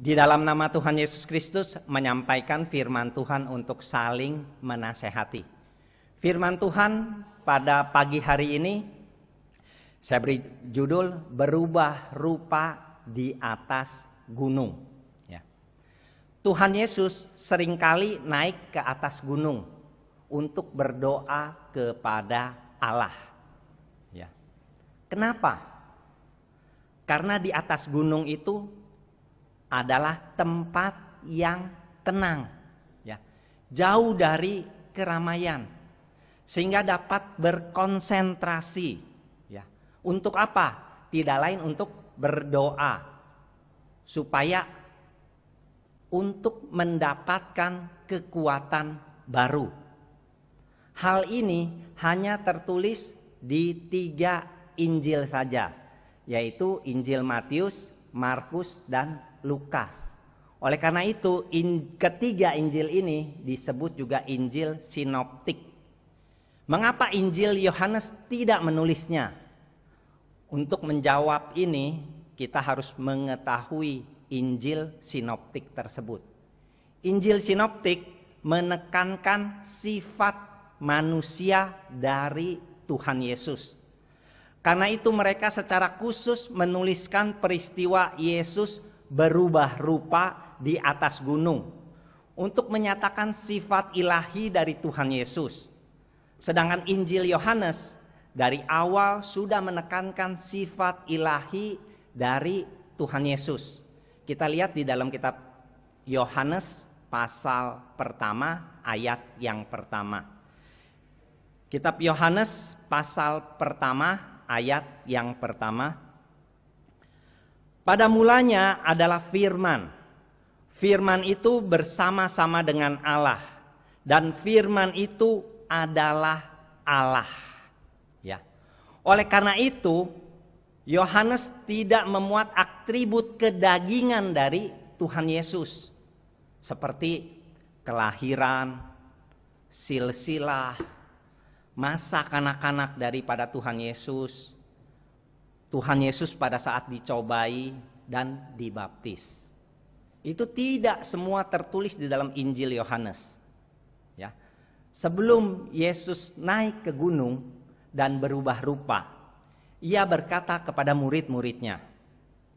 di dalam nama Tuhan Yesus Kristus menyampaikan firman Tuhan untuk saling menasehati. Firman Tuhan pada pagi hari ini saya beri judul berubah rupa di atas gunung. Ya. Tuhan Yesus seringkali naik ke atas gunung untuk berdoa kepada Allah. Ya. Kenapa? Karena di atas gunung itu adalah tempat yang tenang, ya, jauh dari keramaian, sehingga dapat berkonsentrasi, ya. Untuk apa? Tidak lain untuk berdoa, supaya untuk mendapatkan kekuatan baru. Hal ini hanya tertulis di tiga Injil saja, yaitu Injil Matius, Markus, dan Lukas. Oleh karena itu, in, ketiga Injil ini disebut juga Injil sinoptik. Mengapa Injil Yohanes tidak menulisnya? Untuk menjawab ini, kita harus mengetahui Injil sinoptik tersebut. Injil sinoptik menekankan sifat manusia dari Tuhan Yesus. Karena itu mereka secara khusus menuliskan peristiwa Yesus berubah rupa di atas gunung untuk menyatakan sifat ilahi dari Tuhan Yesus. Sedangkan Injil Yohanes dari awal sudah menekankan sifat ilahi dari Tuhan Yesus. Kita lihat di dalam kitab Yohanes pasal pertama ayat yang pertama. Kitab Yohanes pasal pertama ayat yang pertama pada mulanya adalah firman. Firman itu bersama-sama dengan Allah dan firman itu adalah Allah. Ya. Oleh karena itu, Yohanes tidak memuat atribut kedagingan dari Tuhan Yesus seperti kelahiran, silsilah, masa kanak-kanak daripada Tuhan Yesus, Tuhan Yesus pada saat dicobai dan dibaptis. Itu tidak semua tertulis di dalam Injil Yohanes. Ya. Sebelum Yesus naik ke gunung dan berubah rupa, ia berkata kepada murid-muridnya,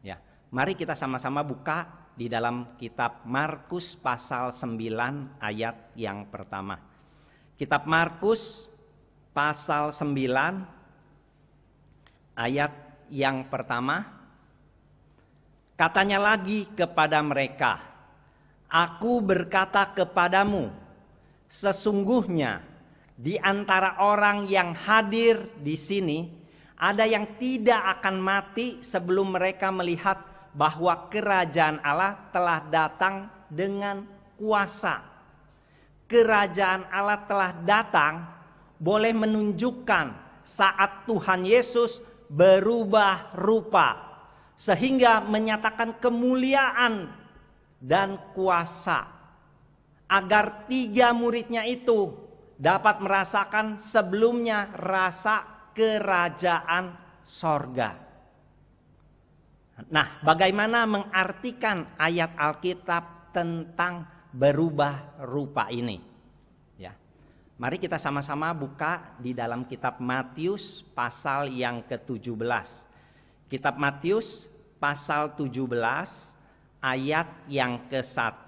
ya, mari kita sama-sama buka di dalam kitab Markus pasal 9 ayat yang pertama. Kitab Markus pasal 9 ayat yang pertama, katanya lagi kepada mereka, "Aku berkata kepadamu, sesungguhnya di antara orang yang hadir di sini ada yang tidak akan mati sebelum mereka melihat bahwa kerajaan Allah telah datang dengan kuasa." Kerajaan Allah telah datang, boleh menunjukkan saat Tuhan Yesus berubah rupa sehingga menyatakan kemuliaan dan kuasa agar tiga muridnya itu dapat merasakan sebelumnya rasa kerajaan sorga. Nah, bagaimana mengartikan ayat Alkitab tentang berubah rupa ini? Mari kita sama-sama buka di dalam kitab Matius pasal yang ke-17. Kitab Matius pasal 17 ayat yang ke-1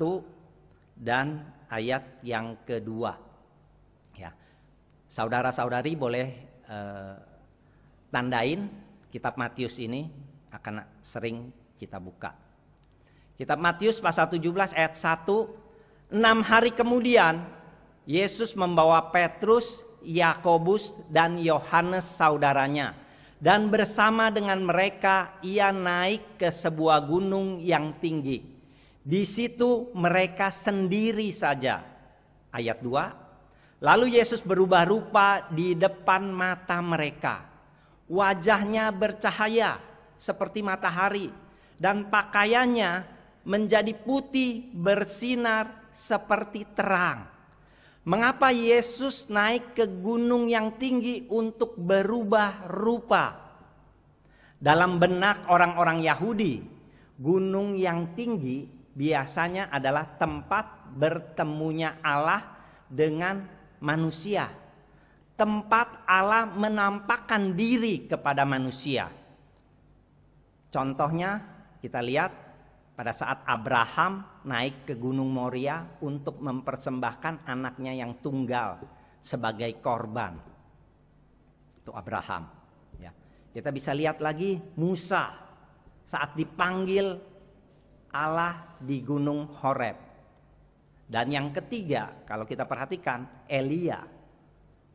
dan ayat yang ke-2. Ya. Saudara-saudari boleh eh, tandain kitab Matius ini akan sering kita buka. Kitab Matius pasal 17 ayat 1 enam hari kemudian Yesus membawa Petrus, Yakobus, dan Yohanes saudaranya. Dan bersama dengan mereka ia naik ke sebuah gunung yang tinggi. Di situ mereka sendiri saja. Ayat 2. Lalu Yesus berubah rupa di depan mata mereka. Wajahnya bercahaya seperti matahari dan pakaiannya menjadi putih bersinar seperti terang. Mengapa Yesus naik ke gunung yang tinggi untuk berubah rupa? Dalam benak orang-orang Yahudi, gunung yang tinggi biasanya adalah tempat bertemunya Allah dengan manusia. Tempat Allah menampakkan diri kepada manusia. Contohnya kita lihat pada saat Abraham naik ke Gunung Moria untuk mempersembahkan anaknya yang tunggal sebagai korban. Itu Abraham. Ya. Kita bisa lihat lagi Musa saat dipanggil Allah di Gunung Horeb. Dan yang ketiga, kalau kita perhatikan, Elia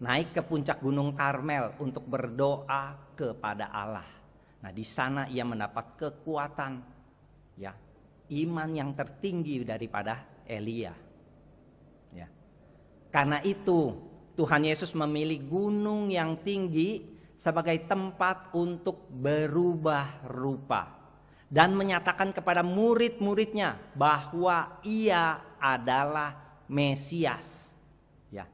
naik ke puncak Gunung Karmel untuk berdoa kepada Allah. Nah, di sana ia mendapat kekuatan ya iman yang tertinggi daripada Elia. Ya. Karena itu Tuhan Yesus memilih gunung yang tinggi sebagai tempat untuk berubah rupa dan menyatakan kepada murid-muridnya bahwa ia adalah Mesias. Ya.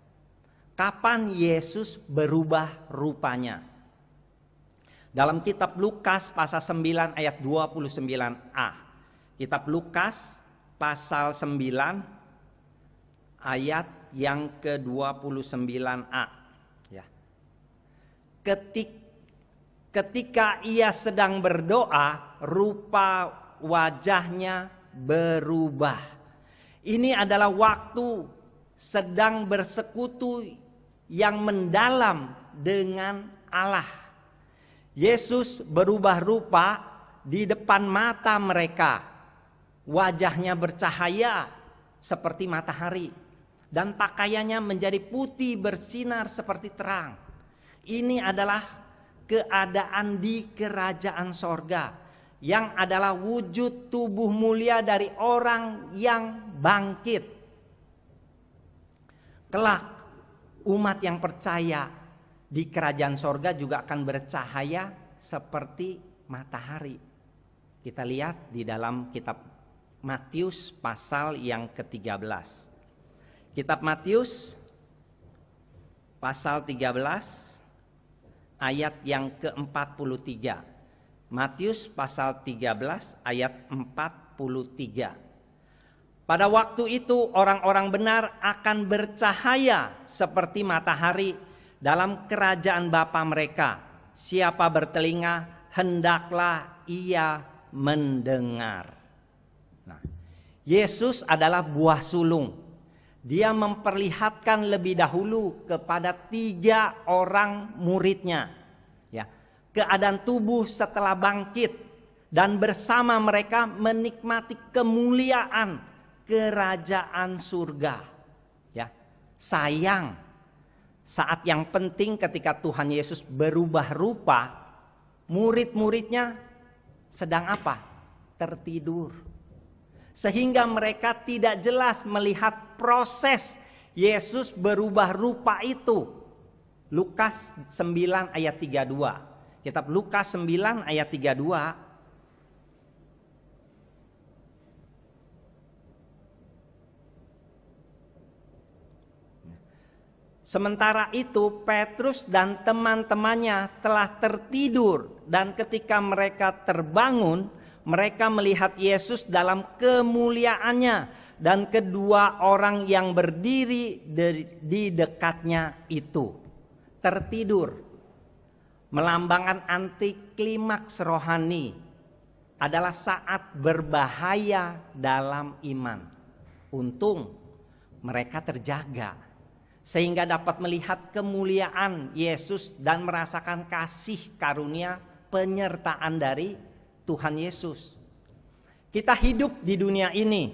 Kapan Yesus berubah rupanya? Dalam kitab Lukas pasal 9 ayat 29a. Kitab Lukas pasal 9 ayat yang ke-29a ya. Ketik, ketika ia sedang berdoa, rupa wajahnya berubah. Ini adalah waktu sedang bersekutu yang mendalam dengan Allah. Yesus berubah rupa di depan mata mereka wajahnya bercahaya seperti matahari, dan pakaiannya menjadi putih bersinar seperti terang. Ini adalah keadaan di kerajaan sorga, yang adalah wujud tubuh mulia dari orang yang bangkit. Kelak, umat yang percaya di kerajaan sorga juga akan bercahaya seperti matahari. Kita lihat di dalam kitab Matius pasal yang ke-13. Kitab Matius pasal 13 ayat yang ke-43. Matius pasal 13 ayat 43. Pada waktu itu orang-orang benar akan bercahaya seperti matahari dalam kerajaan Bapa mereka. Siapa bertelinga hendaklah ia mendengar. Yesus adalah buah sulung. Dia memperlihatkan lebih dahulu kepada tiga orang muridnya. Ya, keadaan tubuh setelah bangkit dan bersama mereka menikmati kemuliaan kerajaan surga. Ya, sayang saat yang penting ketika Tuhan Yesus berubah rupa, murid-muridnya sedang apa? Tertidur sehingga mereka tidak jelas melihat proses Yesus berubah rupa itu. Lukas 9 ayat 32. Kitab Lukas 9 ayat 32 Sementara itu Petrus dan teman-temannya telah tertidur dan ketika mereka terbangun mereka melihat Yesus dalam kemuliaannya dan kedua orang yang berdiri di dekatnya itu tertidur. Melambangkan anti klimaks rohani adalah saat berbahaya dalam iman. Untung mereka terjaga sehingga dapat melihat kemuliaan Yesus dan merasakan kasih karunia penyertaan dari Tuhan Yesus. Kita hidup di dunia ini.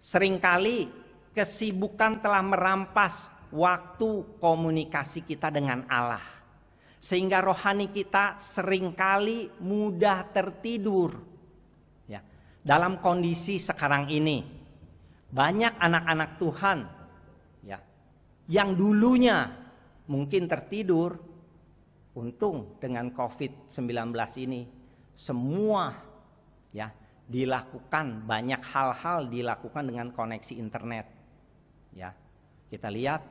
Seringkali kesibukan telah merampas waktu komunikasi kita dengan Allah. Sehingga rohani kita seringkali mudah tertidur. Ya, dalam kondisi sekarang ini. Banyak anak-anak Tuhan ya, yang dulunya mungkin tertidur. Untung dengan COVID-19 ini semua ya dilakukan banyak hal-hal dilakukan dengan koneksi internet. Ya. Kita lihat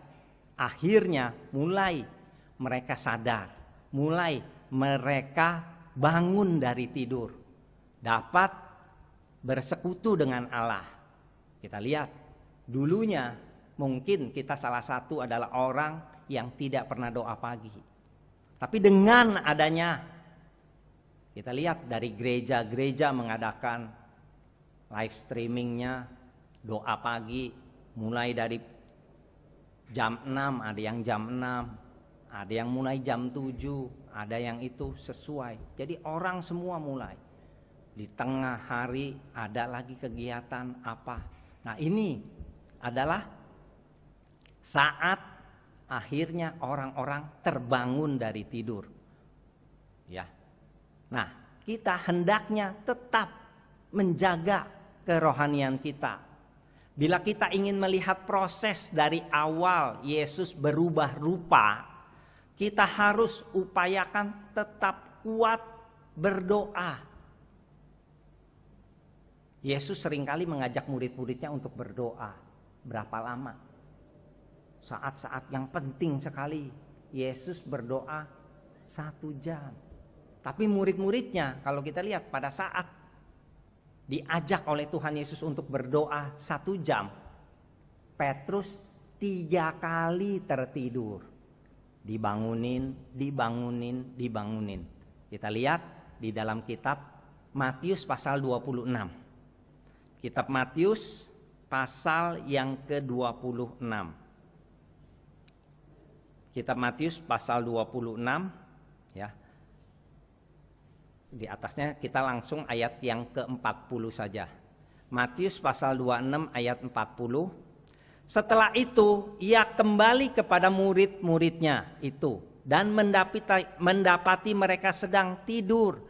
akhirnya mulai mereka sadar, mulai mereka bangun dari tidur, dapat bersekutu dengan Allah. Kita lihat dulunya mungkin kita salah satu adalah orang yang tidak pernah doa pagi. Tapi dengan adanya kita lihat dari gereja-gereja mengadakan live streamingnya, doa pagi, mulai dari jam 6, ada yang jam 6, ada yang mulai jam 7, ada yang itu sesuai. Jadi orang semua mulai. Di tengah hari ada lagi kegiatan apa. Nah ini adalah saat akhirnya orang-orang terbangun dari tidur. Ya, Nah, kita hendaknya tetap menjaga kerohanian kita. Bila kita ingin melihat proses dari awal Yesus berubah rupa, kita harus upayakan tetap kuat berdoa. Yesus seringkali mengajak murid-muridnya untuk berdoa. Berapa lama? Saat-saat yang penting sekali. Yesus berdoa satu jam. Tapi murid-muridnya kalau kita lihat pada saat diajak oleh Tuhan Yesus untuk berdoa satu jam, Petrus tiga kali tertidur. Dibangunin, dibangunin, dibangunin. Kita lihat di dalam kitab Matius pasal 26. Kitab Matius pasal yang ke-26. Kitab Matius pasal 26 di atasnya kita langsung ayat yang ke-40 saja. Matius pasal 26 ayat 40. Setelah itu ia kembali kepada murid-muridnya itu dan mendapati, mendapati mereka sedang tidur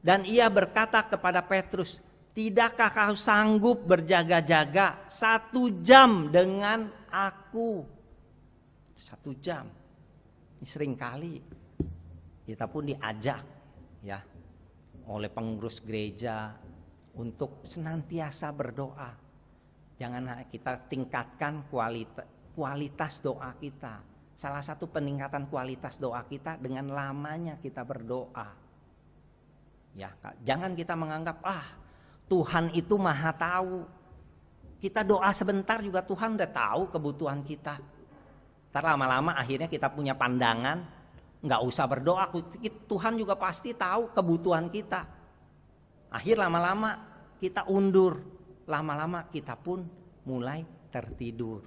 dan ia berkata kepada Petrus, "Tidakkah kau sanggup berjaga-jaga satu jam dengan aku?" Satu jam. Ini sering kali kita pun diajak ya oleh pengurus gereja untuk senantiasa berdoa. Jangan kita tingkatkan kualita, kualitas doa kita. Salah satu peningkatan kualitas doa kita dengan lamanya kita berdoa. Ya, jangan kita menganggap ah Tuhan itu maha tahu. Kita doa sebentar juga Tuhan udah tahu kebutuhan kita. Ntar lama-lama akhirnya kita punya pandangan, nggak usah berdoa Tuhan juga pasti tahu kebutuhan kita akhir lama-lama kita undur lama-lama kita pun mulai tertidur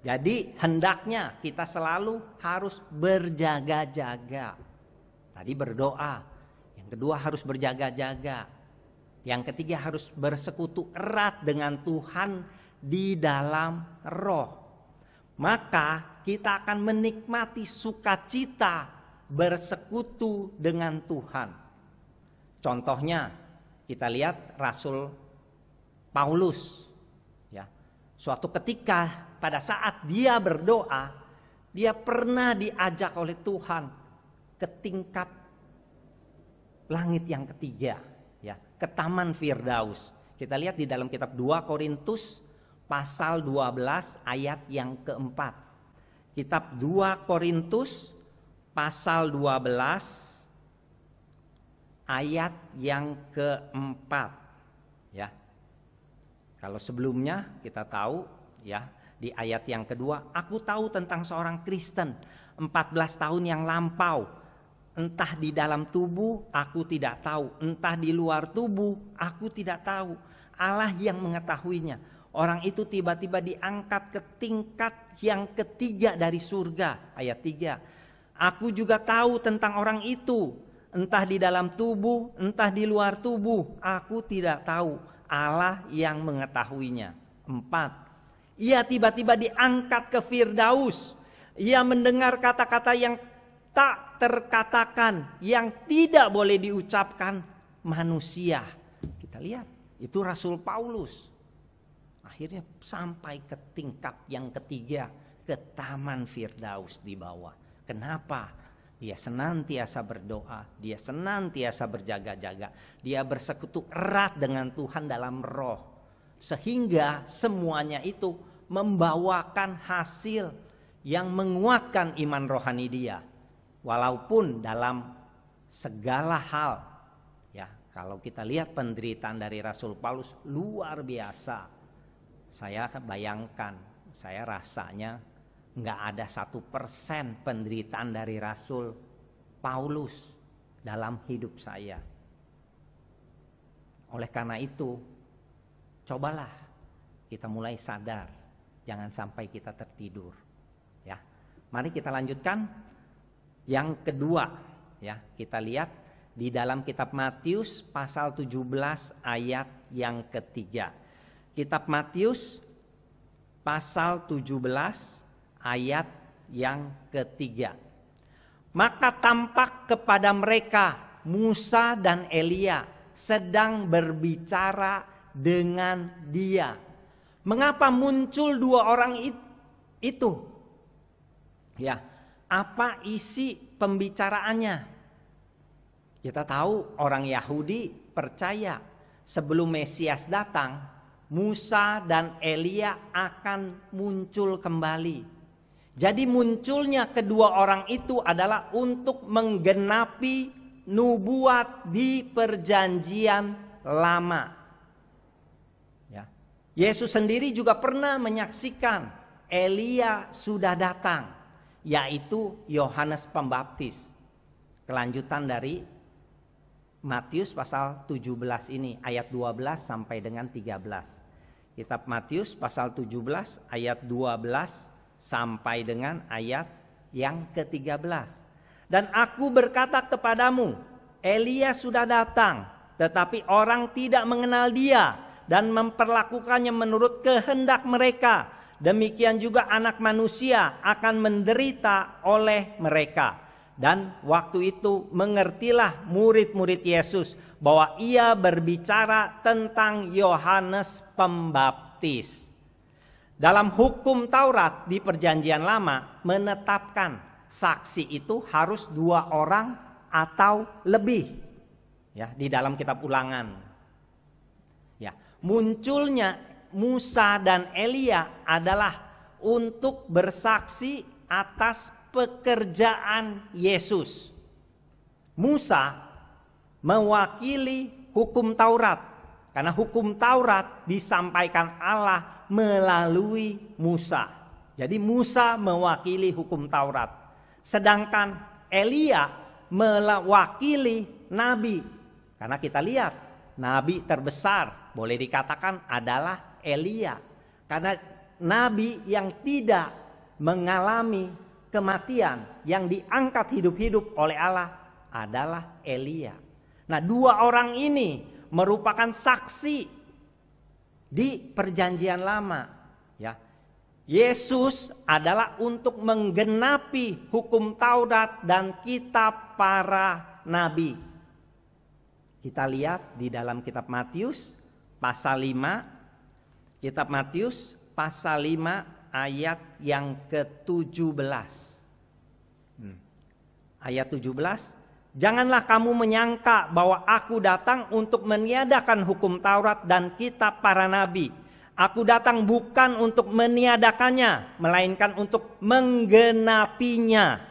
jadi hendaknya kita selalu harus berjaga-jaga tadi berdoa yang kedua harus berjaga-jaga yang ketiga harus bersekutu erat dengan Tuhan di dalam roh maka kita akan menikmati sukacita bersekutu dengan Tuhan. Contohnya kita lihat Rasul Paulus ya. Suatu ketika pada saat dia berdoa, dia pernah diajak oleh Tuhan ke tingkat langit yang ketiga ya, ke taman Firdaus. Kita lihat di dalam kitab 2 Korintus pasal 12 ayat yang keempat. Kitab 2 Korintus pasal 12 ayat yang keempat ya. Kalau sebelumnya kita tahu ya di ayat yang kedua aku tahu tentang seorang Kristen 14 tahun yang lampau entah di dalam tubuh aku tidak tahu entah di luar tubuh aku tidak tahu Allah yang mengetahuinya Orang itu tiba-tiba diangkat ke tingkat yang ketiga dari surga. Ayat 3. Aku juga tahu tentang orang itu. Entah di dalam tubuh, entah di luar tubuh. Aku tidak tahu. Allah yang mengetahuinya. Empat. Ia tiba-tiba diangkat ke Firdaus. Ia mendengar kata-kata yang tak terkatakan. Yang tidak boleh diucapkan manusia. Kita lihat. Itu Rasul Paulus akhirnya sampai ke tingkat yang ketiga ke taman Firdaus di bawah. Kenapa? Dia senantiasa berdoa, dia senantiasa berjaga-jaga, dia bersekutu erat dengan Tuhan dalam roh. Sehingga semuanya itu membawakan hasil yang menguatkan iman rohani dia. Walaupun dalam segala hal ya, kalau kita lihat penderitaan dari Rasul Paulus luar biasa saya bayangkan, saya rasanya nggak ada satu persen penderitaan dari Rasul Paulus dalam hidup saya. Oleh karena itu, cobalah kita mulai sadar, jangan sampai kita tertidur. Ya, mari kita lanjutkan. Yang kedua, ya kita lihat di dalam kitab Matius pasal 17 ayat yang ketiga. Kitab Matius pasal 17 ayat yang ketiga. Maka tampak kepada mereka Musa dan Elia sedang berbicara dengan dia. Mengapa muncul dua orang itu? Ya, apa isi pembicaraannya? Kita tahu orang Yahudi percaya sebelum Mesias datang Musa dan Elia akan muncul kembali. Jadi munculnya kedua orang itu adalah untuk menggenapi nubuat di perjanjian lama. Ya. Yesus sendiri juga pernah menyaksikan Elia sudah datang, yaitu Yohanes Pembaptis. Kelanjutan dari Matius pasal 17 ini ayat 12 sampai dengan 13. Kitab Matius pasal 17 ayat 12 sampai dengan ayat yang ke-13. Dan aku berkata kepadamu, Elia sudah datang, tetapi orang tidak mengenal dia dan memperlakukannya menurut kehendak mereka. Demikian juga anak manusia akan menderita oleh mereka. Dan waktu itu mengertilah murid-murid Yesus bahwa ia berbicara tentang Yohanes Pembaptis. Dalam hukum Taurat di Perjanjian Lama menetapkan saksi itu harus dua orang atau lebih. Ya, di dalam kitab Ulangan. Ya, munculnya Musa dan Elia adalah untuk bersaksi atas pekerjaan Yesus. Musa mewakili hukum Taurat. Karena hukum Taurat disampaikan Allah melalui Musa. Jadi Musa mewakili hukum Taurat. Sedangkan Elia mewakili nabi. Karena kita lihat nabi terbesar boleh dikatakan adalah Elia. Karena nabi yang tidak mengalami kematian yang diangkat hidup-hidup oleh Allah adalah Elia. Nah dua orang ini merupakan saksi di perjanjian lama. Ya, Yesus adalah untuk menggenapi hukum Taurat dan kitab para nabi. Kita lihat di dalam kitab Matius pasal 5. Kitab Matius pasal 5 ayat yang ke-17. Hmm. Ayat 17 Janganlah kamu menyangka bahwa aku datang untuk meniadakan hukum Taurat dan kitab para nabi. Aku datang bukan untuk meniadakannya, melainkan untuk menggenapinya.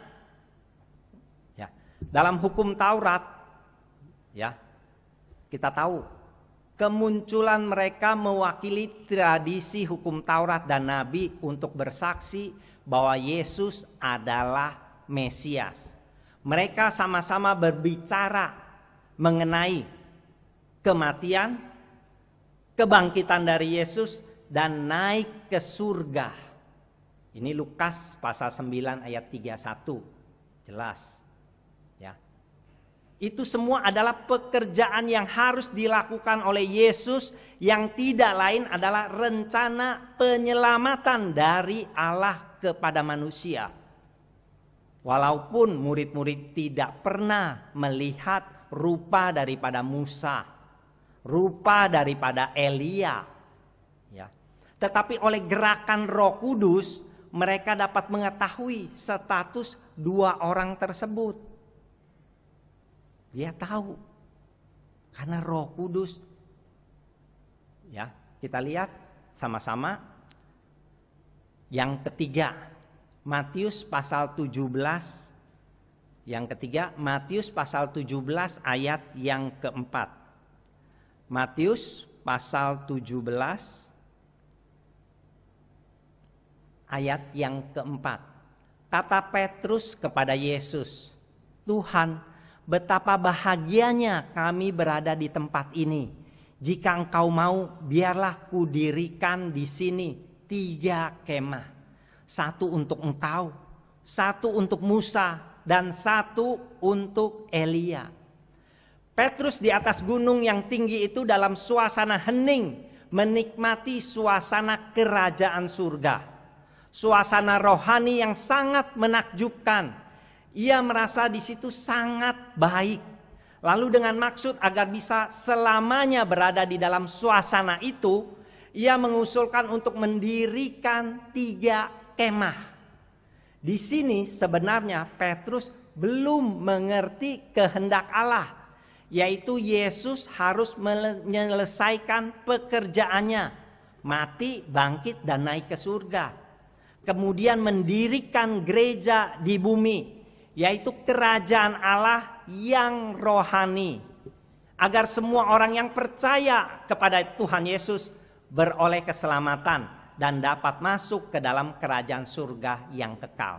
Ya, dalam hukum Taurat ya, kita tahu kemunculan mereka mewakili tradisi hukum Taurat dan nabi untuk bersaksi bahwa Yesus adalah Mesias mereka sama-sama berbicara mengenai kematian, kebangkitan dari Yesus, dan naik ke surga. Ini Lukas pasal 9 ayat 31. Jelas. Ya. Itu semua adalah pekerjaan yang harus dilakukan oleh Yesus yang tidak lain adalah rencana penyelamatan dari Allah kepada manusia. Walaupun murid-murid tidak pernah melihat rupa daripada Musa, rupa daripada Elia, ya. Tetapi oleh gerakan Roh Kudus mereka dapat mengetahui status dua orang tersebut. Dia tahu karena Roh Kudus ya, kita lihat sama-sama yang ketiga Matius pasal 17 yang ketiga, Matius pasal 17 ayat yang keempat. Matius pasal 17 ayat yang keempat. Kata Petrus kepada Yesus, Tuhan betapa bahagianya kami berada di tempat ini. Jika engkau mau, biarlah kudirikan di sini tiga kemah. Satu untuk engkau, satu untuk Musa, dan satu untuk Elia. Petrus di atas gunung yang tinggi itu dalam suasana hening menikmati suasana kerajaan surga. Suasana rohani yang sangat menakjubkan. Ia merasa di situ sangat baik. Lalu dengan maksud agar bisa selamanya berada di dalam suasana itu, ia mengusulkan untuk mendirikan tiga kemah. Di sini sebenarnya Petrus belum mengerti kehendak Allah, yaitu Yesus harus menyelesaikan pekerjaannya, mati, bangkit dan naik ke surga. Kemudian mendirikan gereja di bumi, yaitu kerajaan Allah yang rohani. Agar semua orang yang percaya kepada Tuhan Yesus beroleh keselamatan dan dapat masuk ke dalam kerajaan surga yang kekal.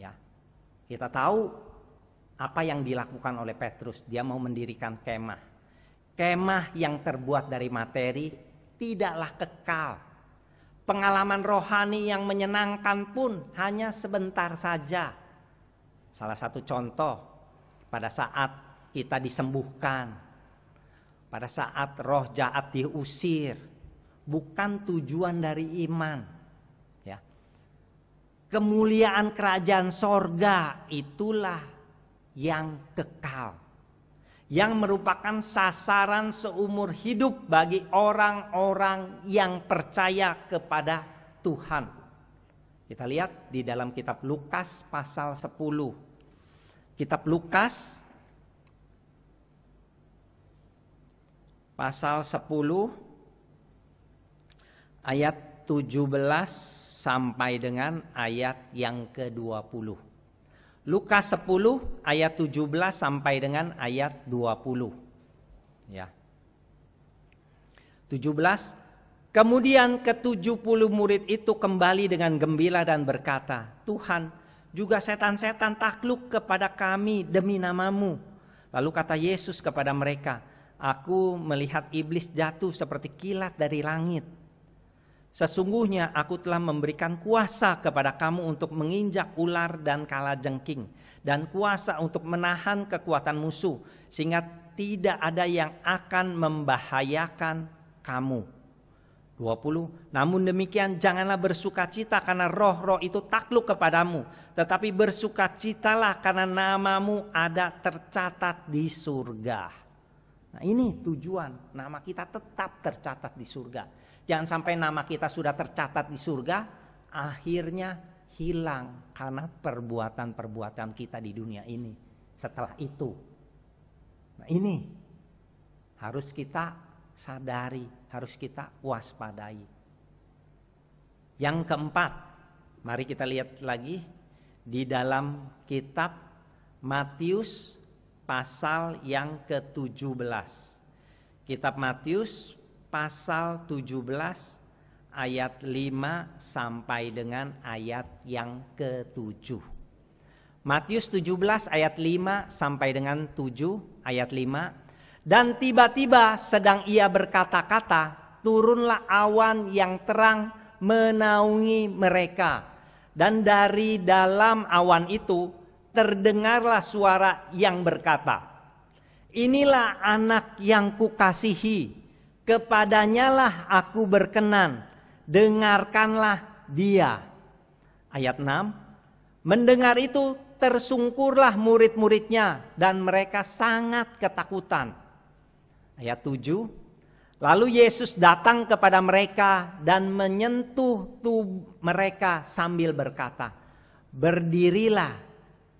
Ya. Kita tahu apa yang dilakukan oleh Petrus, dia mau mendirikan kemah. Kemah yang terbuat dari materi tidaklah kekal. Pengalaman rohani yang menyenangkan pun hanya sebentar saja. Salah satu contoh pada saat kita disembuhkan, pada saat roh jahat diusir, bukan tujuan dari iman. Ya. Kemuliaan kerajaan sorga itulah yang kekal. Yang merupakan sasaran seumur hidup bagi orang-orang yang percaya kepada Tuhan. Kita lihat di dalam kitab Lukas pasal 10. Kitab Lukas pasal 10 ayat 17 sampai dengan ayat yang ke-20. Lukas 10 ayat 17 sampai dengan ayat 20. Ya. 17 Kemudian ke-70 murid itu kembali dengan gembira dan berkata, Tuhan, juga setan-setan takluk kepada kami demi namamu. Lalu kata Yesus kepada mereka, Aku melihat iblis jatuh seperti kilat dari langit. Sesungguhnya aku telah memberikan kuasa kepada kamu untuk menginjak ular dan kalajengking dan kuasa untuk menahan kekuatan musuh sehingga tidak ada yang akan membahayakan kamu. 20. Namun demikian janganlah bersukacita karena roh-roh itu takluk kepadamu, tetapi bersukacitalah karena namamu ada tercatat di surga. Nah, ini tujuan nama kita tetap tercatat di surga. Jangan sampai nama kita sudah tercatat di surga, akhirnya hilang karena perbuatan-perbuatan kita di dunia ini. Setelah itu, nah ini harus kita sadari, harus kita waspadai. Yang keempat, mari kita lihat lagi di dalam kitab Matius pasal yang ke-17. Kitab Matius pasal 17 ayat 5 sampai dengan ayat yang ke-7. Matius 17 ayat 5 sampai dengan 7 ayat 5. Dan tiba-tiba sedang ia berkata-kata, turunlah awan yang terang menaungi mereka. Dan dari dalam awan itu terdengarlah suara yang berkata, Inilah anak yang kukasihi, lah aku berkenan, dengarkanlah dia. Ayat 6, mendengar itu tersungkurlah murid-muridnya dan mereka sangat ketakutan. Ayat 7, lalu Yesus datang kepada mereka dan menyentuh tubuh mereka sambil berkata, berdirilah,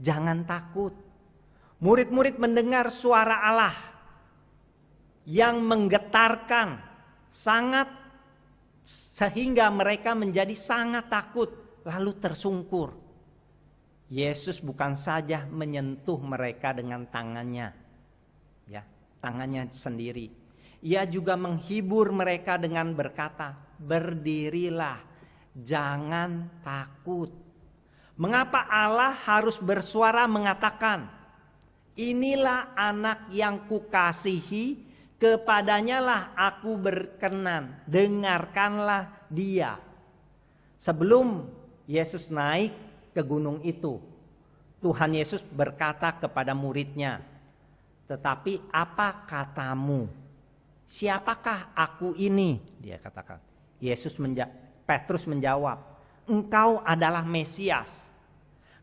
jangan takut. Murid-murid mendengar suara Allah yang menggetarkan sangat sehingga mereka menjadi sangat takut lalu tersungkur. Yesus bukan saja menyentuh mereka dengan tangannya. Ya, tangannya sendiri. Ia juga menghibur mereka dengan berkata, "Berdirilah, jangan takut." Mengapa Allah harus bersuara mengatakan, "Inilah anak yang kukasihi, Kepadanya lah aku berkenan, dengarkanlah dia. Sebelum Yesus naik ke gunung itu, Tuhan Yesus berkata kepada muridnya, "Tetapi apa katamu? Siapakah aku ini?" Dia katakan. Yesus menja Petrus menjawab, "Engkau adalah Mesias."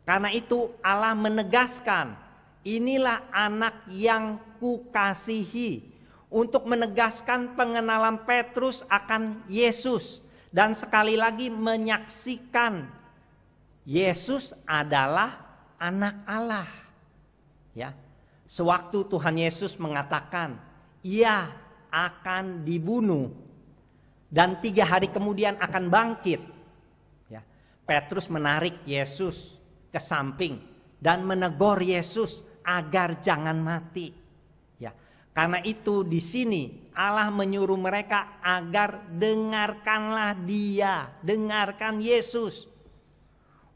Karena itu Allah menegaskan, "Inilah anak yang kukasihi, untuk menegaskan pengenalan Petrus akan Yesus dan sekali lagi menyaksikan Yesus adalah anak Allah. Ya. Sewaktu Tuhan Yesus mengatakan, "Ia akan dibunuh dan tiga hari kemudian akan bangkit." Ya. Petrus menarik Yesus ke samping dan menegur Yesus agar jangan mati. Karena itu di sini Allah menyuruh mereka agar dengarkanlah dia, dengarkan Yesus.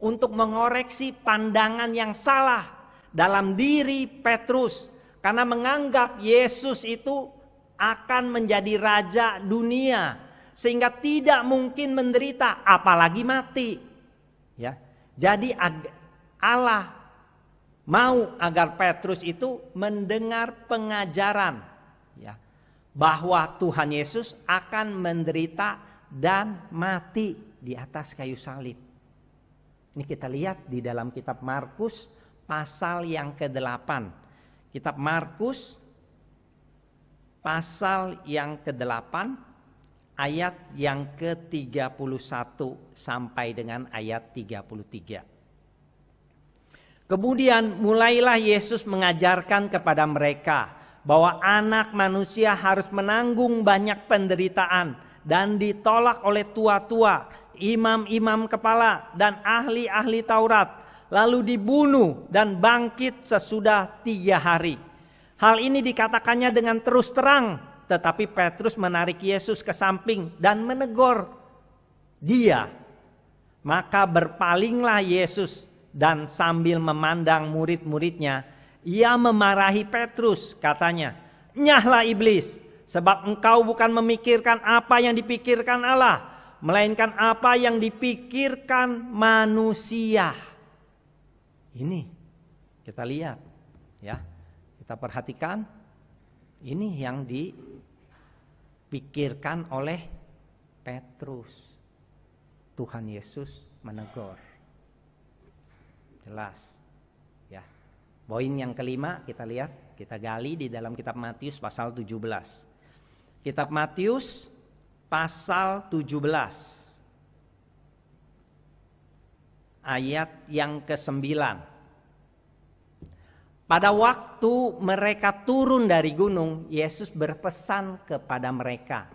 Untuk mengoreksi pandangan yang salah dalam diri Petrus. Karena menganggap Yesus itu akan menjadi raja dunia. Sehingga tidak mungkin menderita apalagi mati. Ya, Jadi Allah mau agar Petrus itu mendengar pengajaran ya bahwa Tuhan Yesus akan menderita dan mati di atas kayu salib. Ini kita lihat di dalam kitab Markus pasal yang ke-8. Kitab Markus pasal yang ke-8 ayat yang ke-31 sampai dengan ayat 33. Kemudian mulailah Yesus mengajarkan kepada mereka bahwa anak manusia harus menanggung banyak penderitaan dan ditolak oleh tua-tua, imam-imam kepala dan ahli-ahli Taurat, lalu dibunuh dan bangkit sesudah tiga hari. Hal ini dikatakannya dengan terus terang, tetapi Petrus menarik Yesus ke samping dan menegur dia. Maka berpalinglah Yesus dan sambil memandang murid-muridnya, ia memarahi Petrus katanya, "Nyahlah iblis, sebab engkau bukan memikirkan apa yang dipikirkan Allah, melainkan apa yang dipikirkan manusia." Ini kita lihat ya. Kita perhatikan ini yang dipikirkan oleh Petrus. Tuhan Yesus menegur. Jelas. Ya. Poin yang kelima kita lihat, kita gali di dalam kitab Matius pasal 17. Kitab Matius pasal 17. Ayat yang ke kesembilan. Pada waktu mereka turun dari gunung, Yesus berpesan kepada mereka,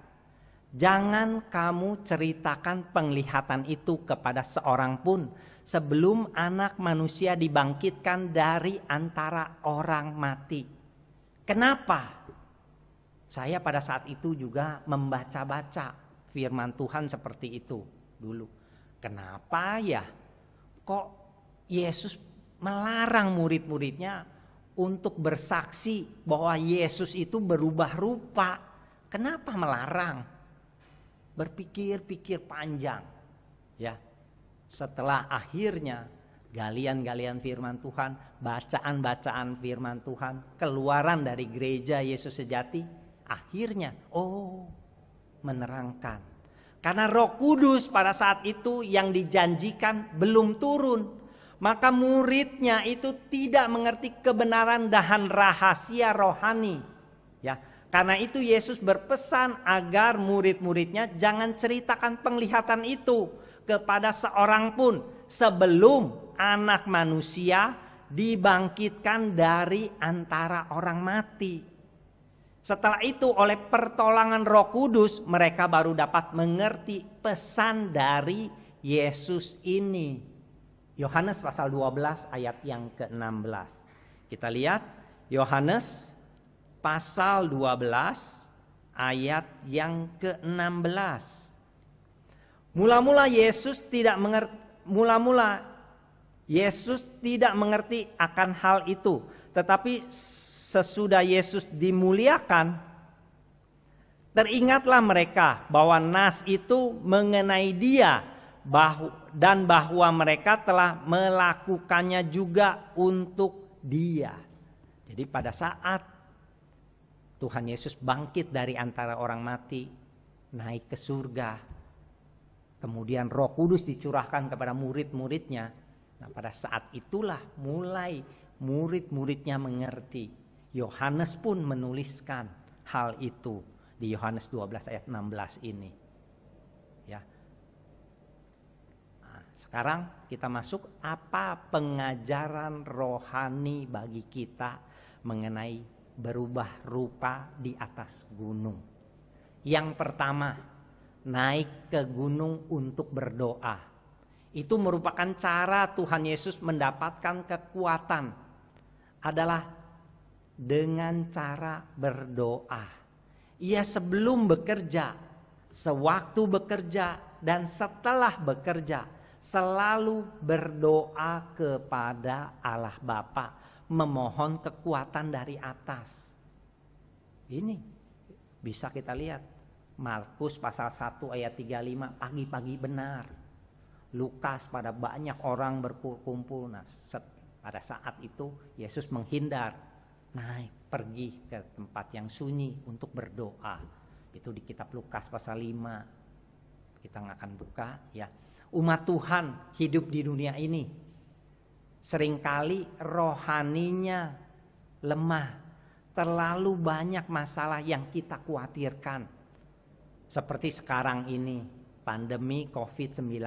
"Jangan kamu ceritakan penglihatan itu kepada seorang pun, sebelum anak manusia dibangkitkan dari antara orang mati. Kenapa? Saya pada saat itu juga membaca-baca firman Tuhan seperti itu dulu. Kenapa ya? Kok Yesus melarang murid-muridnya untuk bersaksi bahwa Yesus itu berubah rupa? Kenapa melarang? Berpikir-pikir panjang, ya setelah akhirnya galian-galian firman Tuhan, bacaan-bacaan firman Tuhan, keluaran dari gereja Yesus sejati, akhirnya oh menerangkan. Karena Roh Kudus pada saat itu yang dijanjikan belum turun, maka muridnya itu tidak mengerti kebenaran dahan rahasia rohani. Ya, karena itu Yesus berpesan agar murid-muridnya jangan ceritakan penglihatan itu, kepada seorang pun sebelum anak manusia dibangkitkan dari antara orang mati. Setelah itu oleh pertolongan Roh Kudus mereka baru dapat mengerti pesan dari Yesus ini. Yohanes pasal 12 ayat yang ke-16. Kita lihat Yohanes pasal 12 ayat yang ke-16. Mula-mula Yesus tidak mengerti mula-mula Yesus tidak mengerti akan hal itu, tetapi sesudah Yesus dimuliakan teringatlah mereka bahwa nas itu mengenai dia dan bahwa mereka telah melakukannya juga untuk dia. Jadi pada saat Tuhan Yesus bangkit dari antara orang mati, naik ke surga, Kemudian Roh Kudus dicurahkan kepada murid-muridnya. Nah, pada saat itulah mulai murid-muridnya mengerti. Yohanes pun menuliskan hal itu di Yohanes 12 ayat 16 ini. Ya. Nah, sekarang kita masuk apa pengajaran rohani bagi kita mengenai berubah rupa di atas gunung. Yang pertama, naik ke gunung untuk berdoa. Itu merupakan cara Tuhan Yesus mendapatkan kekuatan adalah dengan cara berdoa. Ia sebelum bekerja, sewaktu bekerja dan setelah bekerja selalu berdoa kepada Allah Bapa, memohon kekuatan dari atas. Ini bisa kita lihat Markus pasal 1 ayat 35 pagi-pagi benar. Lukas pada banyak orang berkumpul. Nah, set, pada saat itu Yesus menghindar naik pergi ke tempat yang sunyi untuk berdoa. Itu di kitab Lukas pasal 5. Kita nggak akan buka ya. Umat Tuhan hidup di dunia ini seringkali rohaninya lemah, terlalu banyak masalah yang kita khawatirkan seperti sekarang ini, pandemi COVID-19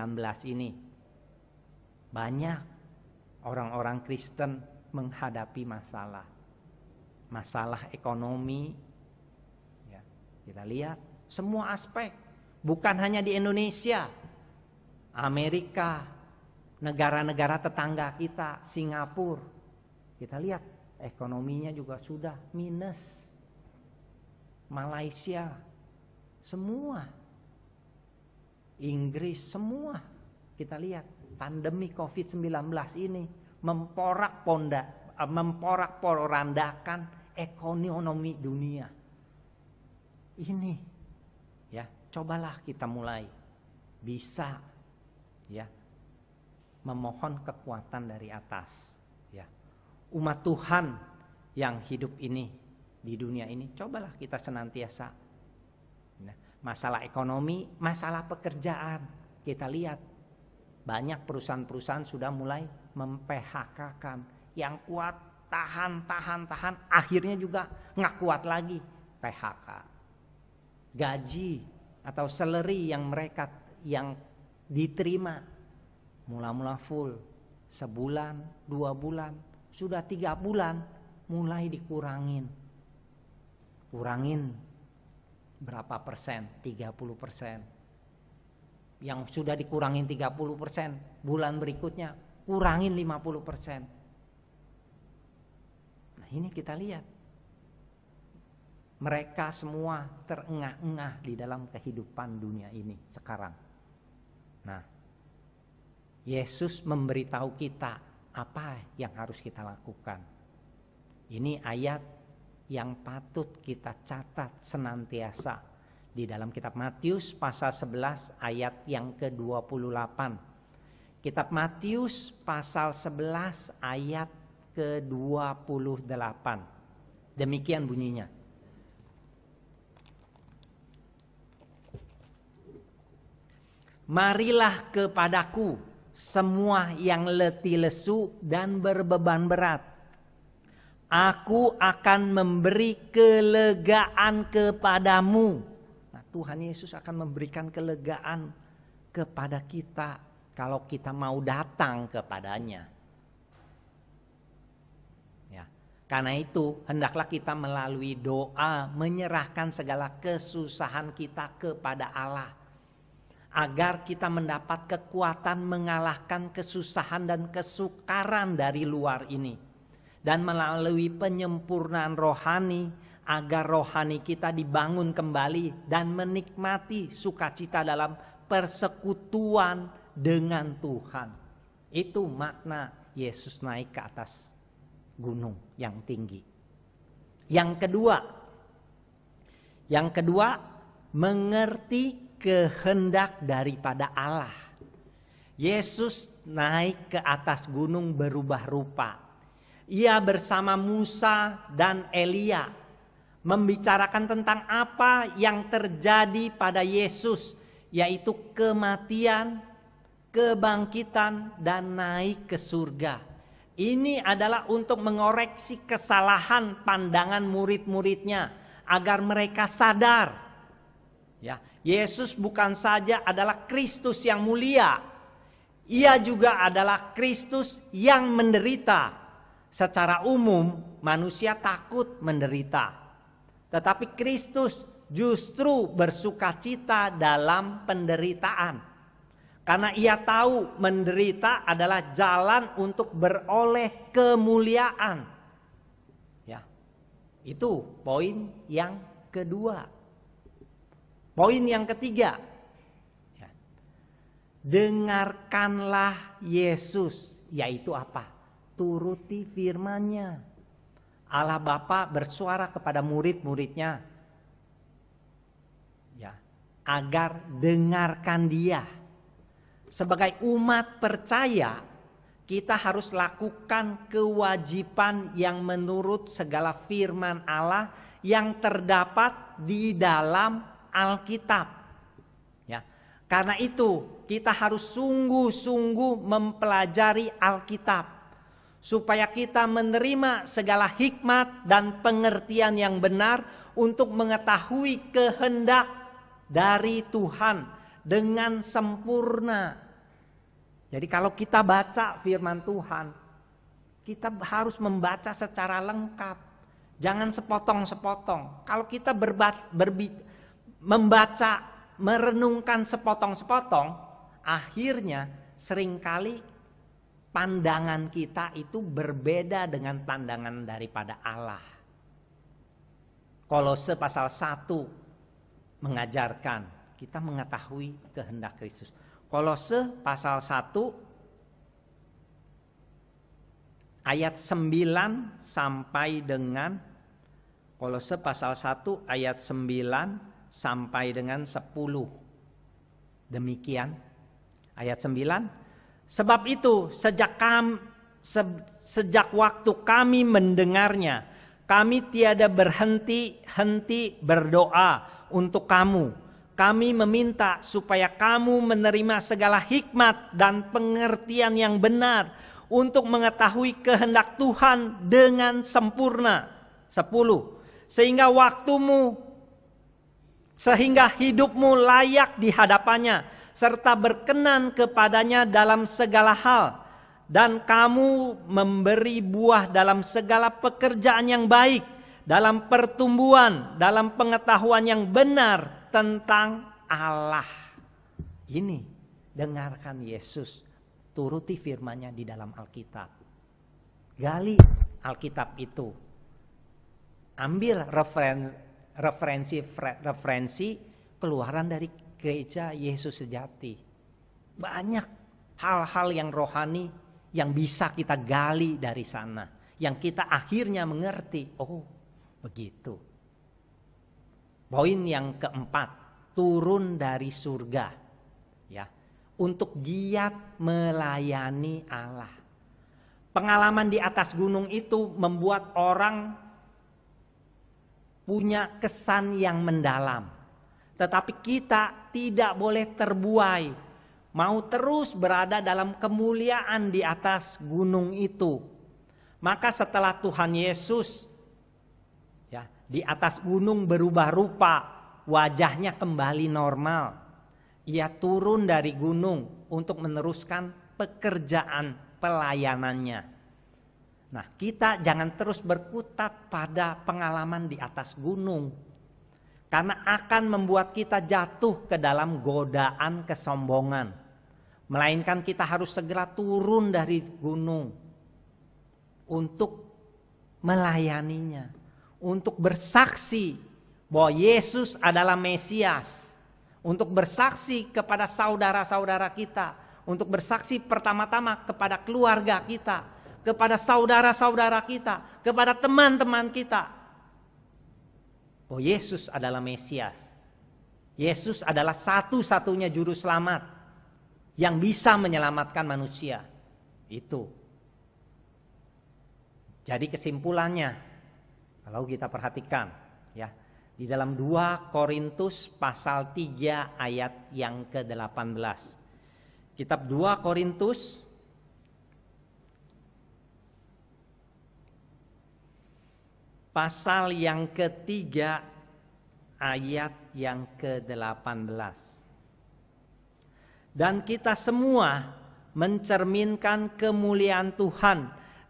ini. Banyak orang-orang Kristen menghadapi masalah. Masalah ekonomi. Ya, kita lihat semua aspek. Bukan hanya di Indonesia. Amerika, negara-negara tetangga kita, Singapura. Kita lihat ekonominya juga sudah minus. Malaysia semua. Inggris semua. Kita lihat pandemi Covid-19 ini memporak ponda eh, memporak porandakan ekonomi dunia. Ini ya, cobalah kita mulai bisa ya memohon kekuatan dari atas ya. Umat Tuhan yang hidup ini di dunia ini cobalah kita senantiasa masalah ekonomi, masalah pekerjaan. Kita lihat banyak perusahaan-perusahaan sudah mulai mem-PHK-kan. Yang kuat tahan, tahan, tahan, akhirnya juga nggak kuat lagi PHK. Gaji atau salary yang mereka yang diterima mula-mula full sebulan, dua bulan, sudah tiga bulan mulai dikurangin. Kurangin berapa persen? 30 persen. Yang sudah dikurangin 30 persen, bulan berikutnya kurangin 50 persen. Nah ini kita lihat. Mereka semua terengah-engah di dalam kehidupan dunia ini sekarang. Nah, Yesus memberitahu kita apa yang harus kita lakukan. Ini ayat yang patut kita catat senantiasa di dalam kitab Matius pasal 11 ayat yang ke-28. Kitab Matius pasal 11 ayat ke-28. Demikian bunyinya. Marilah kepadaku semua yang letih lesu dan berbeban berat Aku akan memberi kelegaan kepadamu. Nah, Tuhan Yesus akan memberikan kelegaan kepada kita kalau kita mau datang kepadanya. Ya. Karena itu, hendaklah kita melalui doa menyerahkan segala kesusahan kita kepada Allah agar kita mendapat kekuatan mengalahkan kesusahan dan kesukaran dari luar ini dan melalui penyempurnaan rohani agar rohani kita dibangun kembali dan menikmati sukacita dalam persekutuan dengan Tuhan. Itu makna Yesus naik ke atas gunung yang tinggi. Yang kedua, yang kedua mengerti kehendak daripada Allah. Yesus naik ke atas gunung berubah rupa ia bersama Musa dan Elia membicarakan tentang apa yang terjadi pada Yesus, yaitu kematian, kebangkitan, dan naik ke surga. Ini adalah untuk mengoreksi kesalahan pandangan murid-muridnya agar mereka sadar. Ya, Yesus bukan saja adalah Kristus yang mulia, ia juga adalah Kristus yang menderita secara umum manusia takut menderita. Tetapi Kristus justru bersukacita dalam penderitaan. Karena ia tahu menderita adalah jalan untuk beroleh kemuliaan. Ya. Itu poin yang kedua. Poin yang ketiga. Ya, dengarkanlah Yesus, yaitu apa? turuti firman-Nya. Allah Bapa bersuara kepada murid-muridnya. Ya, agar dengarkan dia. Sebagai umat percaya, kita harus lakukan kewajiban yang menurut segala firman Allah yang terdapat di dalam Alkitab. Ya, Karena itu kita harus sungguh-sungguh mempelajari Alkitab supaya kita menerima segala hikmat dan pengertian yang benar untuk mengetahui kehendak dari Tuhan dengan sempurna. Jadi kalau kita baca firman Tuhan, kita harus membaca secara lengkap. Jangan sepotong-sepotong. Kalau kita berbat, berbi, membaca, merenungkan sepotong-sepotong, akhirnya seringkali pandangan kita itu berbeda dengan pandangan daripada Allah. Kolose pasal 1 mengajarkan kita mengetahui kehendak Kristus. Kolose pasal 1 ayat 9 sampai dengan Kolose pasal 1 ayat 9 sampai dengan 10. Demikian ayat 9 Sebab itu sejak kami, se, sejak waktu kami mendengarnya, kami tiada berhenti-henti berdoa untuk kamu. Kami meminta supaya kamu menerima segala hikmat dan pengertian yang benar untuk mengetahui kehendak Tuhan dengan sempurna. Sepuluh, Sehingga waktumu sehingga hidupmu layak di hadapannya serta berkenan kepadanya dalam segala hal dan kamu memberi buah dalam segala pekerjaan yang baik, dalam pertumbuhan, dalam pengetahuan yang benar tentang Allah. Ini dengarkan Yesus, turuti firman-Nya di dalam Alkitab. Gali Alkitab itu. Ambil referensi referensi keluaran dari gereja Yesus sejati. Banyak hal-hal yang rohani yang bisa kita gali dari sana. Yang kita akhirnya mengerti, oh begitu. Poin yang keempat, turun dari surga. ya Untuk giat melayani Allah. Pengalaman di atas gunung itu membuat orang punya kesan yang mendalam. Tetapi kita tidak boleh terbuai. Mau terus berada dalam kemuliaan di atas gunung itu. Maka setelah Tuhan Yesus ya di atas gunung berubah rupa, wajahnya kembali normal. Ia turun dari gunung untuk meneruskan pekerjaan pelayanannya. Nah, kita jangan terus berkutat pada pengalaman di atas gunung, karena akan membuat kita jatuh ke dalam godaan kesombongan. Melainkan kita harus segera turun dari gunung. Untuk melayaninya. Untuk bersaksi bahwa Yesus adalah Mesias. Untuk bersaksi kepada saudara-saudara kita. Untuk bersaksi pertama-tama kepada keluarga kita. Kepada saudara-saudara kita. Kepada teman-teman kita Oh Yesus adalah Mesias. Yesus adalah satu-satunya juru selamat yang bisa menyelamatkan manusia. Itu. Jadi kesimpulannya kalau kita perhatikan ya di dalam 2 Korintus pasal 3 ayat yang ke-18. Kitab 2 Korintus pasal yang ketiga ayat yang ke-18. Dan kita semua mencerminkan kemuliaan Tuhan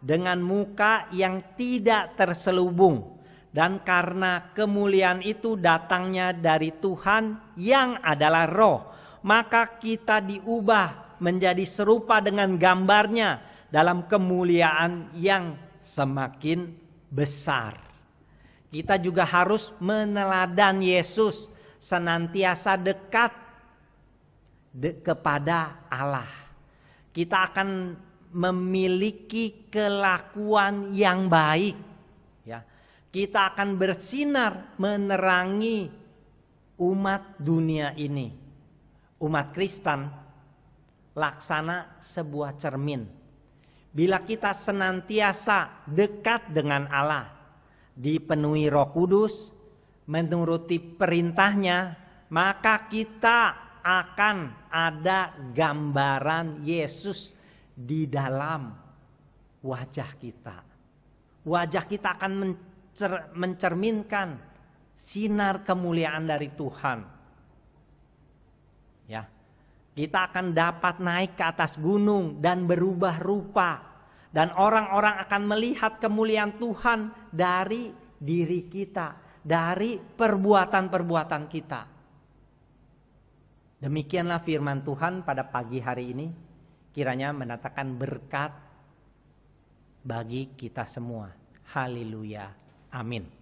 dengan muka yang tidak terselubung dan karena kemuliaan itu datangnya dari Tuhan yang adalah roh maka kita diubah menjadi serupa dengan gambarnya dalam kemuliaan yang semakin besar. Kita juga harus meneladan Yesus senantiasa dekat de kepada Allah. Kita akan memiliki kelakuan yang baik ya. Kita akan bersinar menerangi umat dunia ini. Umat Kristen laksana sebuah cermin. Bila kita senantiasa dekat dengan Allah, dipenuhi Roh Kudus, menuruti perintahnya, maka kita akan ada gambaran Yesus di dalam wajah kita. Wajah kita akan mencer mencerminkan sinar kemuliaan dari Tuhan. Ya. Kita akan dapat naik ke atas gunung dan berubah rupa dan orang-orang akan melihat kemuliaan Tuhan dari diri kita, dari perbuatan-perbuatan kita. Demikianlah firman Tuhan pada pagi hari ini kiranya menatakan berkat bagi kita semua. Haleluya. Amin.